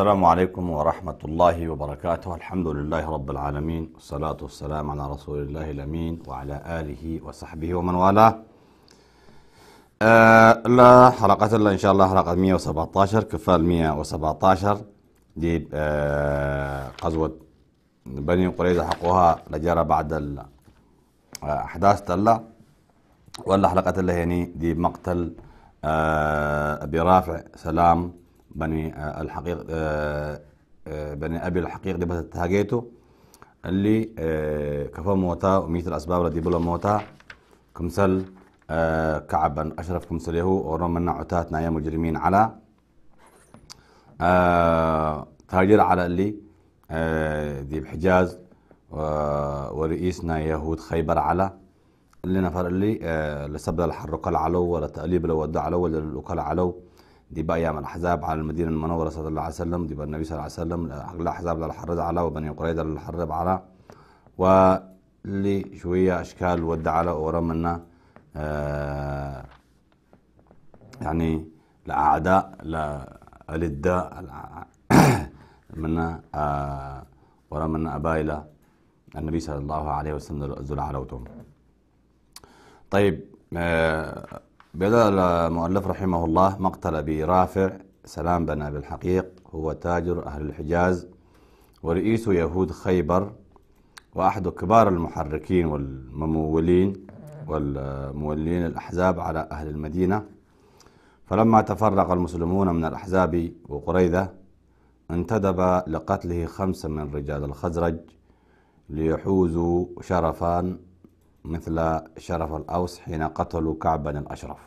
السلام عليكم ورحمة الله وبركاته الحمد لله رب العالمين والصلاة والسلام على رسول الله الأمين وعلى آله وصحبه ومن والاه آه لا حلقة الله إن شاء الله حلقة 117 كفال 117 دي آه قزوة بني قريظة حقها لجرى بعد آه، أحداث تلا ولا حلقة الله يعني دي مقتل آه أبي رافع سلام بني الحقيق آه، آه، بني أبي الحقيق دي بس تهاجيتو اللي آه، كفا موتا وميت الأسباب اللي بلا موتا كمسل كعب أشرف كمسل يهو ورم من عتاتنا يا مجرمين على تاجر على اللي دي بحجاز ورئيسنا يهود خيبر على اللي نفر اللي لسبب الحرق العلو ولا تقليب لو ودع علو ولا الوكال علو دي بقى يعمل حساب على المدينة المنورة صلى الله عليه وسلم دي بقى النبي صلى الله عليه وسلم لا حساب على وبني قريظة للحرب على ولي شوية أشكال ودع على ورمنا آه يعني لأعداء لألداء من آه ورمنا أبايلة النبي صلى الله عليه وسلم ذو العلوتهم طيب آه بدأ المؤلف رحمه الله مقتل أبي رافع سلام بن أبي الحقيق هو تاجر أهل الحجاز ورئيس يهود خيبر وأحد كبار المحركين والممولين والمولين الأحزاب على أهل المدينة فلما تفرق المسلمون من الأحزاب وقريدة انتدب لقتله خمسة من رجال الخزرج ليحوزوا شرفا مثل شرف الأوس حين قتلوا كعب بن الأشرف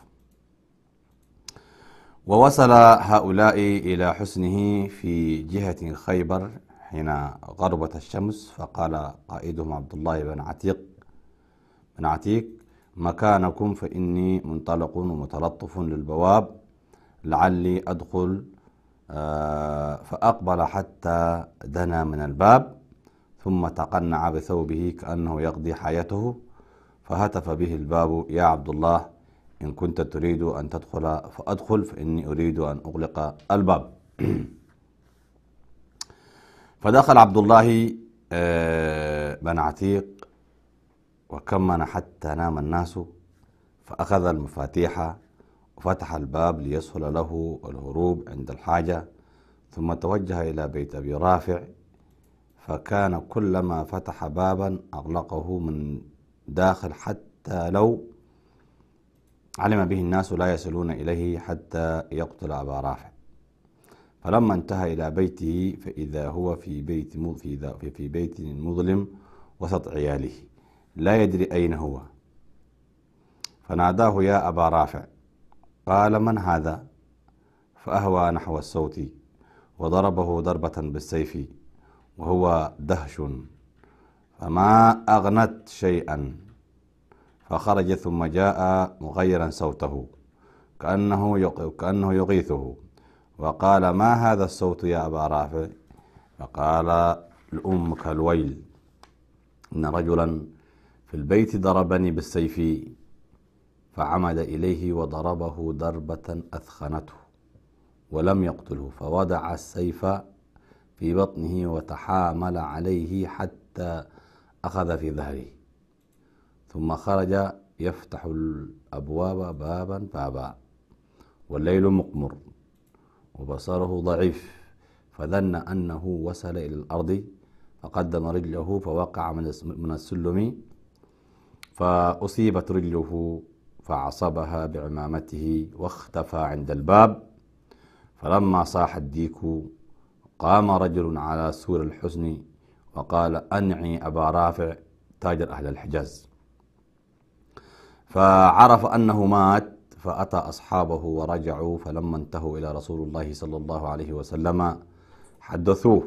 ووصل هؤلاء إلى حسنه في جهة خيبر حين غربت الشمس فقال قائدهم عبد الله بن عتيق بن عتيق مكانكم فإني منطلق ومتلطف للبواب لعلي أدخل آه، فأقبل حتى دنا من الباب ثم تقنع بثوبه كأنه يقضي حياته فهتف به الباب يا عبد الله إن كنت تريد أن تدخل فأدخل فإني أريد أن أغلق الباب فدخل عبد الله آه، بن عتيق وكمن حتى نام الناس فأخذ المفاتيح وفتح الباب ليسهل له الهروب عند الحاجة ثم توجه إلى بيت أبي رافع فكان كلما فتح بابا أغلقه من داخل حتى لو علم به الناس لا يصلون إليه حتى يقتل أبا رافع فلما انتهى إلى بيته فإذا هو في بيت في في بيت مظلم وسط عياله لا يدري أين هو فناداه يا أبا رافع قال من هذا فأهوى نحو الصوت وضربه ضربة بالسيف وهو دهش فما أغنت شيئا فخرج ثم جاء مغيرا صوته كأنه كأنه يغيثه وقال ما هذا الصوت يا أبا رافع فقال لأمك الويل إن رجلا في البيت ضربني بالسيف فعمد إليه وضربه ضربة أثخنته ولم يقتله فوضع السيف في بطنه وتحامل عليه حتى أخذ في ظهره ثم خرج يفتح الأبواب بابا بابا والليل مقمر وبصره ضعيف فظن أنه وصل إلى الأرض فقدم رجله فوقع من السلم فأصيبت رجله فعصبها بعمامته واختفى عند الباب فلما صاح الديك قام رجل على سور الحزن وقال أنعي أبا رافع تاجر أهل الحجاز فعرف أنه مات فأتى أصحابه ورجعوا فلما انتهوا إلى رسول الله صلى الله عليه وسلم حدثوه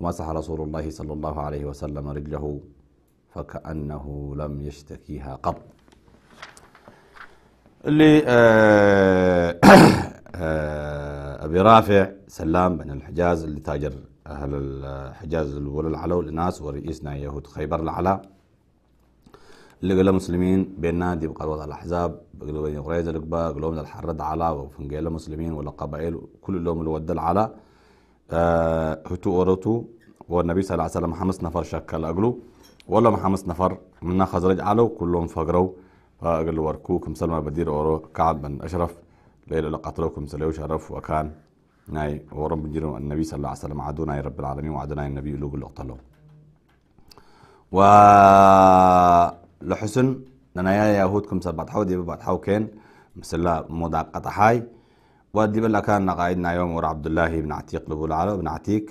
ومسح رسول الله صلى الله عليه وسلم رجله فكأنه لم يشتكيها قط اللي آه، آه، أبي رافع سلام بن الحجاز اللي تاجر أهل الحجاز العلو الناس ورئيسنا يهود خيبر العلا اللي قال مسلمين بيننا دي بقروة الأحزاب بقلوا بين قريزة القبا قلوا من الحرد على وفنقيلة مسلمين ولا قبائل كل لهم الود العلا آه هتو ورتو والنبي صلى الله عليه وسلم حمس نفر شكل أقلو ولا محمس نفر منا خزرج علو كلهم فقروا فقلوا وركوكم سلمى بدير أورو كعب بن أشرف ليلة لقتلوكم سليو شرف وكان ناي ورب جيرو النبي صلى الله عليه وسلم عدونا يا رب العالمين وعدنا النبي لوغ لقتلو و لحسن نايا يهود كم سبع حو دي بعد حو كان مثل مداقه حي ودي بلا كان نقايد نايوم ور عبد الله بن عتيق لو العلو بن عتيق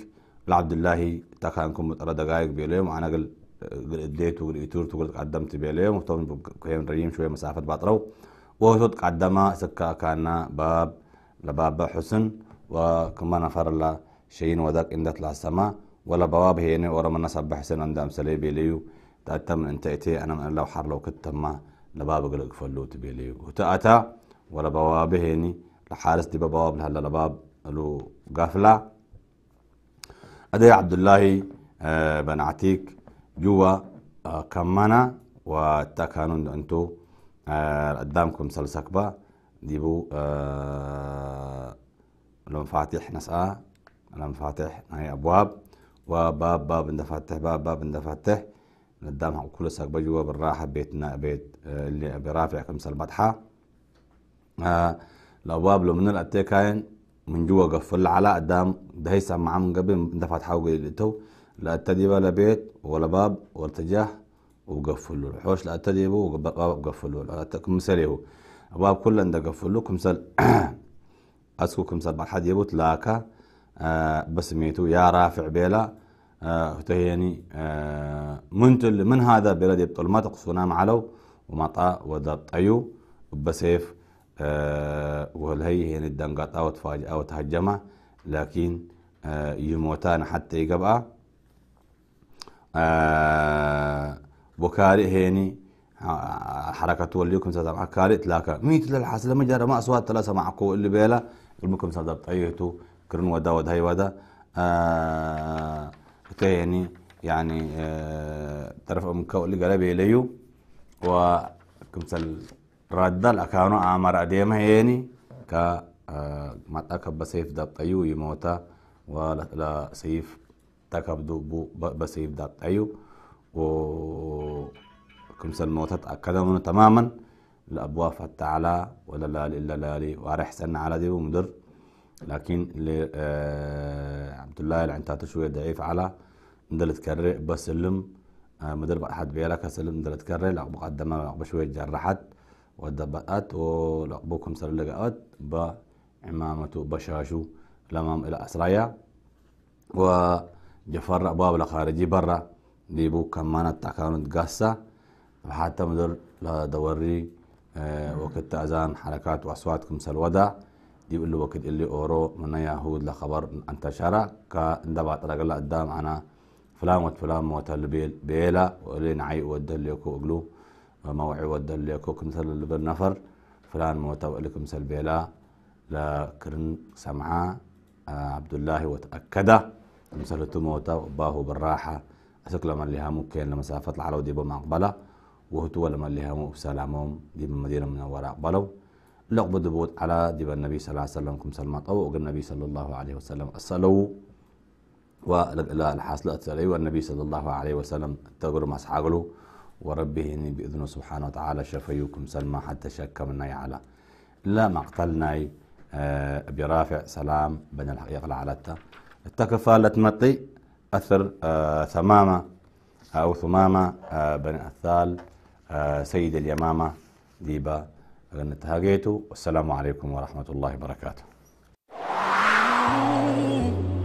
عبد الله تكانكم ترى دقائق بيليوم انا قل قديت وقديت قدمت بيليوم وطبعا كان ريم شويه مسافه بطرو وهو قدمه سكا كان باب لباب حسن وكما نفر الله شيء وذاك إن دتلا السماء ولا بواب هنا ورا من نصب سن عند سليب ليو تأتم أنت إتي أنا من الله حرلو كتما لباب قلق فلو تبيليو وتأتى ولا بواب هني يعني لحارس دي بواب لهلا لباب لو قافلة أدي عبد الله آه، بن عتيك جوا آه، كمانا وتكانون أنتو قدامكم آه، سلسكبة ديبو المفاتيح نسأة المفاتيح هاي أبواب وباب باب ندفتح باب باب ندفتح قدامها كل ساق بجوا بالراحة بيتنا بيت آه، اللي برافع كمس البطحة آه الأبواب لو من الأتيكاين من جوا قفل على قدام ده هيسا معاه من قبل ندفتحها وقلتو لا أتديبة ولا بيت ولا باب ولا اتجاه وقفل له الحوش لا أتديبه وقفلوا مثال هو أبواب كلها ندقفلوا كمسل أسكوكم سبع حد يبوت لاكا آه، بسميتو يا رافع بيلا آه, آه، منتل من هذا بلد يبطل ما تقصونا معلو ومطا أيو بسيف آه، وهي هي تفاجئ أو تهجمة لكن يموتان حتى آه بكاري هيني حركة توليكم ساتر كاري تلاكا ميت للحاسلة لما ما أصوات ثلاثة معقول اللي بيلا المكم صدب أيهتو كرن ودا ودا هاي ودا آه يعني يعني آه طرف أمكا اللي قلب إليو وكمثل ردل أكانو عمر أديمه يعني ك آه، ما تكب بسيف دب أيو يموتا ولا سيف تكب بو بسيف دب أيو وكمثل موتت أكدمون تماما الابواب فتح على ولا لا لا لا لا وارح استنى على دي ومدر لكن اللي آه عبد الله اللي تاتو شويه ضعيف على ندل تكرر بسلم اللم آه مدر حد بيلك سلم ندل تكرر لعقب قدمها لعقب شويه جرحت ودبقت ولعقبكم سر لقات با بعمامته بشاشو لمام الى اسرايا وجفر ابواب الخارجي برا ديبو كمان التكانت قاسة حتى مدر لا دوري آه، وقت أذان حركات وأصوات كم سلودا دي بقول له وقت اللي أورو من يهود لخبر أنت انتشر كندبع طرق الله قدام أنا فلان وفلان موت البيل بيلا ولي نعي اللي يكو أقلو موعي اللي يكو كمثل نفر فلان موت ولكم سلبيلا لكرن سمعا آه، عبد الله وتأكد مثل موتا وباهو بالراحة أسكلم اللي لها ممكن لمسافة يبقى بمقبلة وهتو ولا ملهم وسلامهم دي من وراء بلو لقب دبوت على دب النبي صلى الله عليه وسلم كم طو أو النبي صلى الله عليه وسلم السلو ولا الحاصل أتسلي والنبي صلى الله عليه وسلم تقول ما أصحابه وربه إني بإذنه سبحانه وتعالى شفيكم سلمى حتى شكمنا على لا مقتلنا آه، أبي رافع سلام بن الحقيقة على التكفالة مطي أثر آه، ثمامة أو ثمامة آه، بن أثال سيد اليمامة ديبا نتهاجيتو والسلام عليكم ورحمة الله وبركاته